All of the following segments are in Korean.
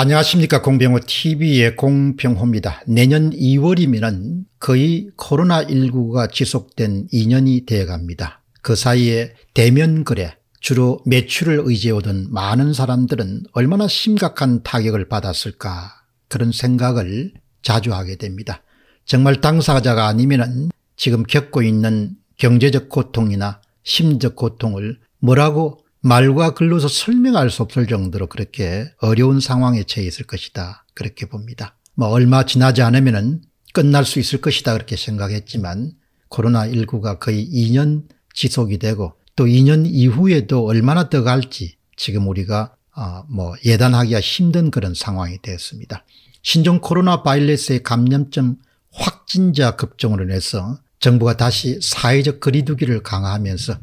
안녕하십니까 공병호 tv의 공병호입니다. 내년 2월이면 거의 코로나19가 지속된 2년이 되어갑니다. 그 사이에 대면 거래 주로 매출을 의지해오던 많은 사람들은 얼마나 심각한 타격을 받았을까 그런 생각을 자주 하게 됩니다. 정말 당사자가 아니면 지금 겪고 있는 경제적 고통이나 심적 고통을 뭐라고 말과 글로서 설명할 수 없을 정도로 그렇게 어려운 상황에 처해 있을 것이다. 그렇게 봅니다. 뭐 얼마 지나지 않으면 끝날 수 있을 것이다 그렇게 생각했지만 코로나19가 거의 2년 지속이 되고 또 2년 이후에도 얼마나 더 갈지 지금 우리가 어뭐 예단하기가 힘든 그런 상황이 되었습니다. 신종 코로나 바이러스의 감염점 확진자 급증으로 인 해서 정부가 다시 사회적 거리두기를 강화하면서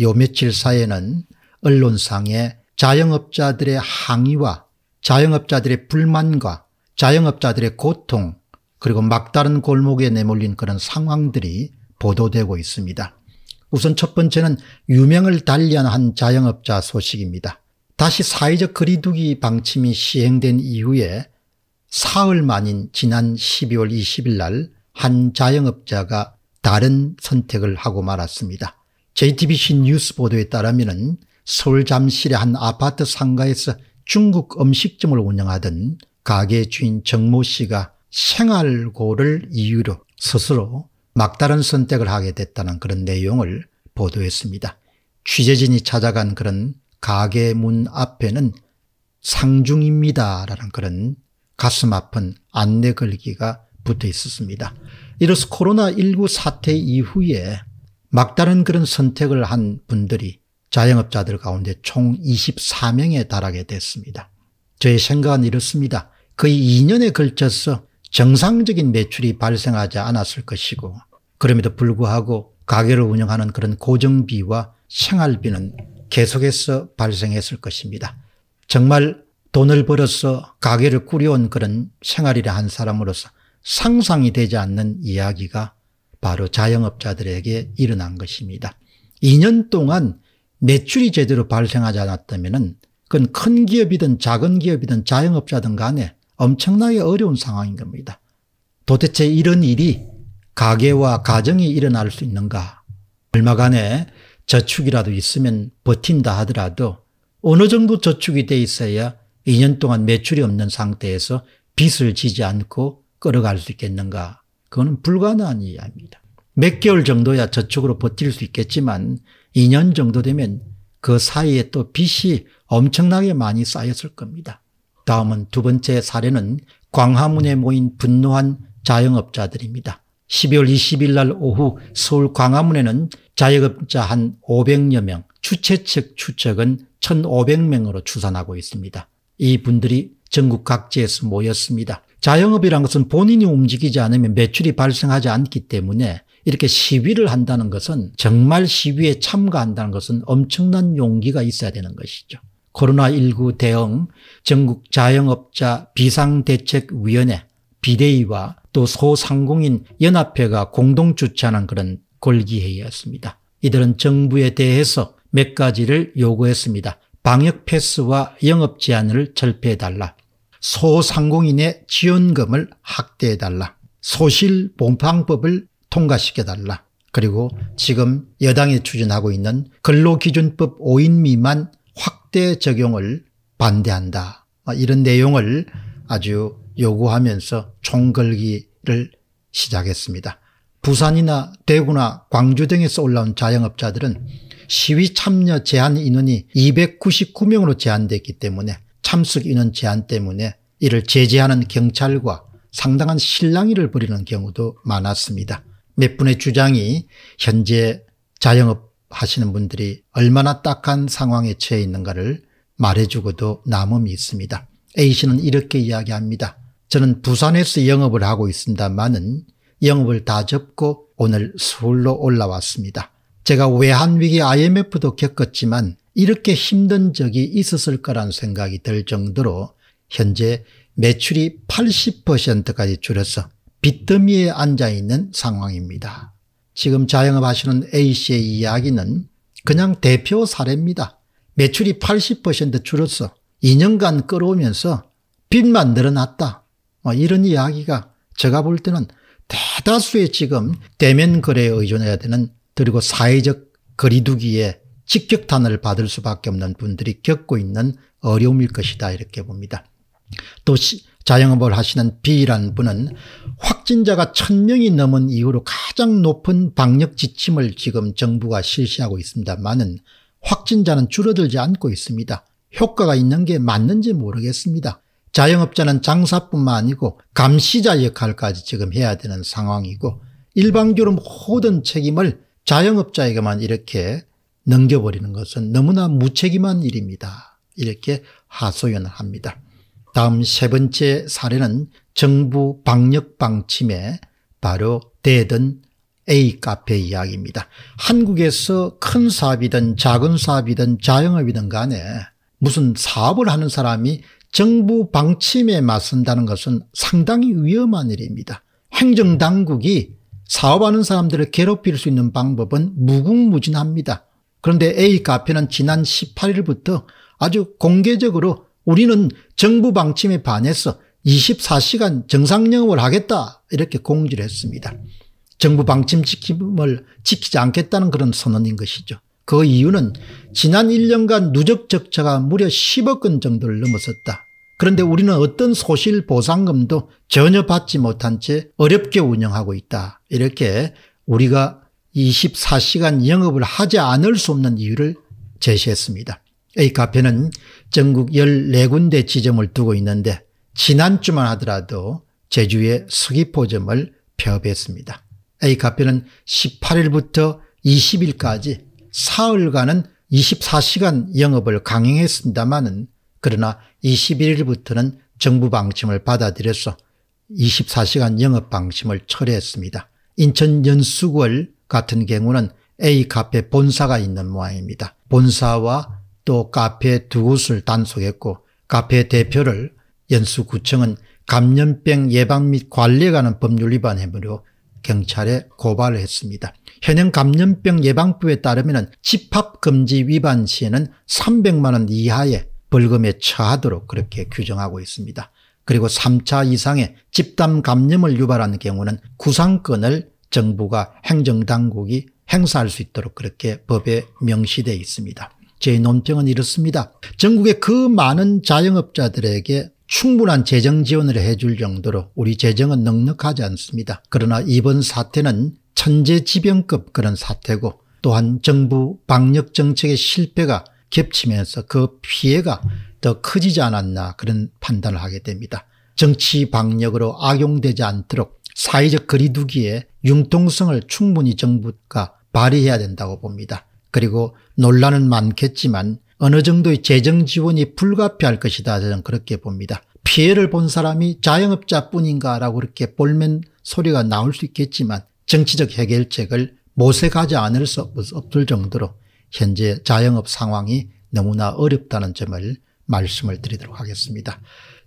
요 며칠 사이에는 언론상에 자영업자들의 항의와 자영업자들의 불만과 자영업자들의 고통 그리고 막다른 골목에 내몰린 그런 상황들이 보도되고 있습니다. 우선 첫 번째는 유명을 단련한 자영업자 소식입니다. 다시 사회적 거리두기 방침이 시행된 이후에 사흘 만인 지난 12월 20일 날 한 자영업자가 다른 선택을 하고 말았습니다. JTBC 뉴스 보도에 따르면 서울 잠실의 한 아파트 상가에서 중국 음식점을 운영하던 가게 주인 정모 씨가 생활고를 이유로 스스로 막다른 선택을 하게 됐다는 그런 내용을 보도했습니다. 취재진이 찾아간 그런 가게 문 앞에는 상중입니다라는 그런 가슴 아픈 안내 글기가 붙어 있었습니다. 이로써 코로나19 사태 이후에 막다른 그런 선택을 한 분들이 자영업자들 가운데 총 24명에 달하게 됐습니다. 저의 생각은 이렇습니다. 거의 2년에 걸쳐서 정상적인 매출이 발생하지 않았을 것이고 그럼에도 불구하고 가게를 운영하는 그런 고정비와 생활비는 계속해서 발생했을 것입니다. 정말 돈을 벌어서 가게를 꾸려온 그런 생활이라 한 사람으로서 상상이 되지 않는 이야기가 바로 자영업자들에게 일어난 것입니다. 2년 동안 매출이 제대로 발생하지 않았다면 그건 큰 기업이든 작은 기업이든 자영업자든 간에 엄청나게 어려운 상황인 겁니다. 도대체 이런 일이 가게와 가정이 일어날 수 있는가 얼마간의 저축이라도 있으면 버틴다 하더라도 어느 정도 저축이 돼 있어야 2년 동안 매출이 없는 상태에서 빚을 지지 않고 끌어갈 수 있겠는가 그거는 불가능한 이야기입니다. 몇 개월 정도야 저축으로 버틸 수 있겠지만 2년 정도 되면 그 사이에 또 빚이 엄청나게 많이 쌓였을 겁니다. 다음은 두 번째 사례는 광화문에 모인 분노한 자영업자들입니다. 12월 20일 날 오후 서울 광화문에는 자영업자 한 500여 명, 주최 측 추측은 1,500명으로 추산하고 있습니다. 이분들이 전국 각지에서 모였습니다. 자영업이란 것은 본인이 움직이지 않으면 매출이 발생하지 않기 때문에 이렇게 시위를 한다는 것은 정말 시위에 참가한다는 것은 엄청난 용기가 있어야 되는 것이죠. 코로나19 대응 전국 자영업자 비상대책위원회 비대위와 또 소상공인 연합회가 공동 주최하는 그런 골기회의였습니다. 이들은 정부에 대해서 몇 가지를 요구했습니다. 방역 패스와 영업 제한을 철폐해달라. 소상공인의 지원금을 확대해달라. 소실 봉방법을 통과시켜달라. 그리고 지금 여당이 추진하고 있는 근로기준법 5인 미만 확대 적용을 반대한다. 아, 이런 내용을 아주 요구하면서 총궐기를 시작했습니다. 부산이나 대구나 광주 등에서 올라온 자영업자들은 시위 참여 제한 인원이 299명으로 제한됐기 때문에 참석 인원 제한 때문에 이를 제재하는 경찰과 상당한 실랑이를 벌이는 경우도 많았습니다. 몇 분의 주장이 현재 자영업 하시는 분들이 얼마나 딱한 상황에 처해 있는가를 말해주고도 남음이 있습니다. A씨는 이렇게 이야기합니다. 저는 부산에서 영업을 하고 있습니다만은 영업을 다 접고 오늘 서울로 올라왔습니다. 제가 외환위기 IMF도 겪었지만 이렇게 힘든 적이 있었을 거란 생각이 들 정도로 현재 매출이 80%까지 줄어서 빚더미에 앉아 있는 상황입니다. 지금 자영업하시는 A씨의 이야기는 그냥 대표 사례입니다. 매출이 80% 줄었어. 2년간 끌어오면서 빚만 늘어났다. 뭐 이런 이야기가 제가 볼 때는 대다수의 지금 대면 거래에 의존해야 되는 그리고 사회적 거리두기에 직격탄을 받을 수밖에 없는 분들이 겪고 있는 어려움일 것이다 이렇게 봅니다. 또 자영업을 하시는 B라는 분은 확진자가 1000명이 넘은 이후로 가장 높은 방역 지침을 지금 정부가 실시하고 있습니다만은 확진자는 줄어들지 않고 있습니다. 효과가 있는 게 맞는지 모르겠습니다. 자영업자는 장사뿐만 아니고 감시자 역할까지 지금 해야 되는 상황이고 일방적으로 모든 책임을 자영업자에게만 이렇게 넘겨버리는 것은 너무나 무책임한 일입니다. 이렇게 하소연을 합니다. 다음 세 번째 사례는 정부 방역 방침에 바로 대든 A 카페 이야기입니다. 한국에서 큰 사업이든 작은 사업이든 자영업이든 간에 무슨 사업을 하는 사람이 정부 방침에 맞선다는 것은 상당히 위험한 일입니다. 행정당국이 사업하는 사람들을 괴롭힐 수 있는 방법은 무궁무진합니다. 그런데 A 카페는 지난 18일부터 아주 공개적으로 우리는 정부 방침에 반해서 24시간 정상 영업을 하겠다 이렇게 공지를 했습니다. 정부 방침 지킴을 지키지 않겠다는 그런 선언인 것이죠. 그 이유는 지난 1년간 누적 적자가 무려 10억 건 정도를 넘었었다. 그런데 우리는 어떤 소실 보상금도 전혀 받지 못한 채 어렵게 운영하고 있다. 이렇게 우리가 24시간 영업을 하지 않을 수 없는 이유를 제시했습니다. A카페는 전국 14군데 지점을 두고 있는데 지난주만 하더라도 제주의 서귀포점을 폐업했습니다. A카페는 18일부터 20일까지 사흘간은 24시간 영업을 강행했습니다마 그러나 21일부터는 정부 방침을 받아들여서 24시간 영업 방침을 철회했습니다. 인천 연수구 같은 경우는 A카페 본사가 있는 모양입니다. 본사와 또 카페 두 곳을 단속했고 카페 대표를 연수구청은 감염병 예방 및 관리에 관한 법률 위반 해의로 경찰에 고발을 했습니다. 현행 감염병 예방법에 따르면 집합금지 위반 시에는 300만 원 이하의 벌금에 처하도록 그렇게 규정하고 있습니다. 그리고 3차 이상의 집단 감염을 유발하는 경우는 구상권을 정부가 행정당국이 행사할 수 있도록 그렇게 법에 명시되어 있습니다. 제 논평은 이렇습니다. 전국의 그 많은 자영업자들에게 충분한 재정 지원을 해줄 정도로 우리 재정은 넉넉하지 않습니다. 그러나 이번 사태는 천재지변급 그런 사태고 또한 정부 방역 정책의 실패가 겹치면서 그 피해가 더 커지지 않았나 그런 판단을 하게 됩니다. 정치 방역으로 악용되지 않도록 사회적 거리두기에 융통성을 충분히 정부가 발휘해야 된다고 봅니다. 그리고 논란은 많겠지만 어느 정도의 재정 지원이 불가피할 것이다 저는 그렇게 봅니다. 피해를 본 사람이 자영업자뿐인가 라고 이렇게 볼면 소리가 나올 수 있겠지만 정치적 해결책을 모색하지 않을 수 없을 정도로 현재 자영업 상황이 너무나 어렵다는 점을 말씀을 드리도록 하겠습니다.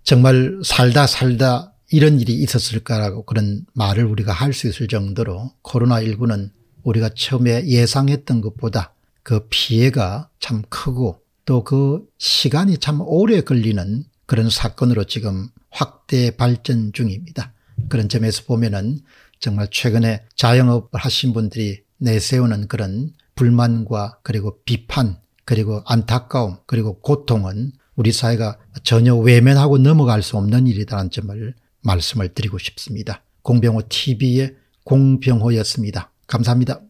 정말 살다 살다 이런 일이 있었을까라고 그런 말을 우리가 할 수 있을 정도로 코로나19는 우리가 처음에 예상했던 것보다 그 피해가 참 크고 또 그 시간이 참 오래 걸리는 그런 사건으로 지금 확대 발전 중입니다. 그런 점에서 보면은 정말 최근에 자영업을 하신 분들이 내세우는 그런 불만과 그리고 비판 그리고 안타까움 그리고 고통은 우리 사회가 전혀 외면하고 넘어갈 수 없는 일이라는 점을 말씀을 드리고 싶습니다. 공병호 TV의 공병호였습니다. 감사합니다.